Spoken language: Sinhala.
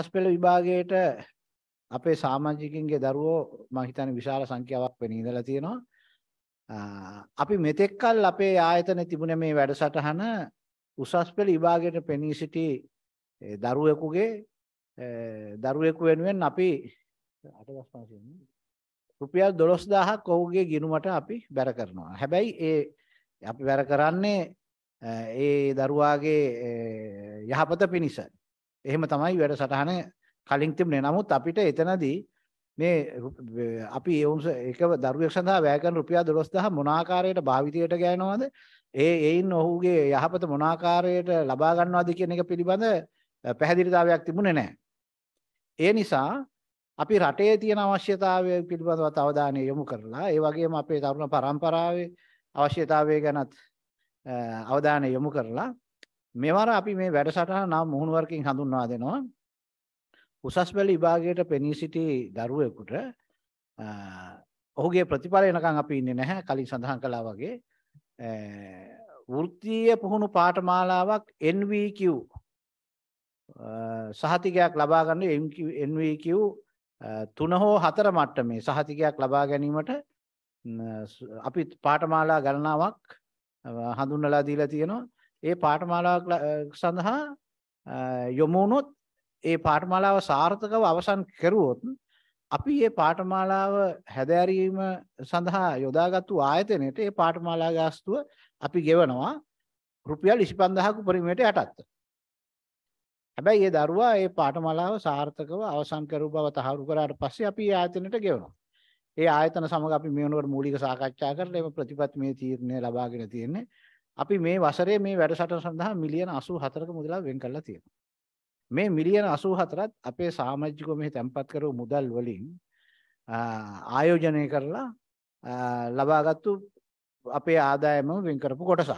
උසස් පෙළ විභාගයට අපේ සමාජිකින්ගේ දරුවෝ මම හිතන්නේ විශාල සංඛ්‍යාවක් වෙන ඉඳලා තියෙනවා. අපි මෙතෙක්කල් අපේ ආයතන තිබුණේ මේ වැඩසටහන උසස් පෙළ විභාගයට පෙනී සිටි දරුවෙකුගේ දරුවෙකු වෙනුවෙන් අපි 8500 රුපියල් 12000ක් ඔහුගේ ගිණුමට අපි බැර කරනවා. හැබැයි ඒ අපි බැර කරන්නේ ඒ දරුවාගේ යහපත පිණිස. එහෙම තමයි වැඩසටහන කලින් තිබුණේ. නමුත් අපිට එතනදී මේ අපි ඒ උන්ස එක දරුවෙක් සඳහා වැය කරන රුපියල් 12000 මොන ආකාරයට භාවිතයට ගෑනවද? ඒ ඒයින් ඔහුගේ යහපත මොන ආකාරයට ලබා ගන්නවද කියන එක පිළිබඳ පැහැදිලිතාවයක් තිබුණේ නැහැ. ඒ නිසා අපි රටේ තියෙන අවශ්‍යතාවය පිළිබඳව අවධානය යොමු කරලා ඒ වගේම අපේ තරුණ පරම්පරාවේ අවශ්‍යතාවය ගැනත් අවධානය යොමු කරලා මෙවර අපි මේ වැඩසටහන නම් මුහුණු වර්ගයෙන් හඳුන්වා දෙනවා. උසස් පෙළ විභාගයට පෙනී සිටි දරුවෙකුට ඔහුගේ ප්‍රතිඵල එනකන් අපි ඉන්නේ නැහැ කලින් සඳහන් කළා වගේ වෘත්තීය පුහුණු පාඨමාලාවක් NVQ සහතිකයක් ලබා ගන්න NVQ 3 හෝ 4 මට්ටමේ සහතිකයක් ලබා ගැනීමට අපි පාඨමාලා ගණනාවක් හඳුන්වලා දීලා තියෙනවා ඒ පාඨමාලාවක් සඳහා යොමු වුණොත් ඒ පාඨමාලාව සාර්ථකව අවසන් කෙරුවොත් අපි මේ පාඨමාලාව හැදෑරීම සඳහා යොදාගත්තු ආයතනයට ඒ පාඨමාලා ගාස්තුව අපි ගෙවනවා රුපියල් 25000ක පරිමාණයට යටත්. හැබැයි ඒ දරුවා ඒ පාඨමාලාව සාර්ථකව අවසන් කරු බව තහවුරු කරාට පස්සේ අපි ආයතනයට ගෙවනවා. ඒ ආයතන සමග අපි මේ වෙනකොට මූලික සාකච්ඡා කරලා එම ප්‍රතිපත්තිමේ තීරණය ලබාගෙන තියෙන්නේ. අපි මේ වසරේ මේ වැඩසටහන සඳහා මිලියන 84ක මුදලක් වෙන් කරලා තියෙනවා. මේ මිලියන 84ත් අපේ සමාජිකව මෙහි තැන්පත් කරපු මුදල් වලින් ආයෝජනය කරලා ලබාගත්තු අපේ ආදායම වෙන් කරපු කොටසක්.